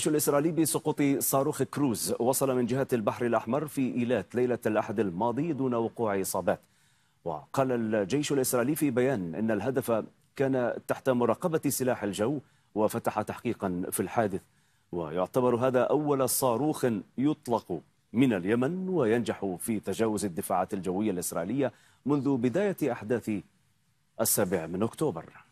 الجيش الإسرائيلي بسقوط صاروخ كروز وصل من جهة البحر الأحمر في إيلات ليلة الأحد الماضي دون وقوع إصابات وقال الجيش الإسرائيلي في بيان أن الهدف كان تحت مراقبة سلاح الجو وفتح تحقيقا في الحادث ويعتبر هذا أول صاروخ يطلق من اليمن وينجح في تجاوز الدفاعات الجوية الإسرائيلية منذ بداية أحداث السابع من أكتوبر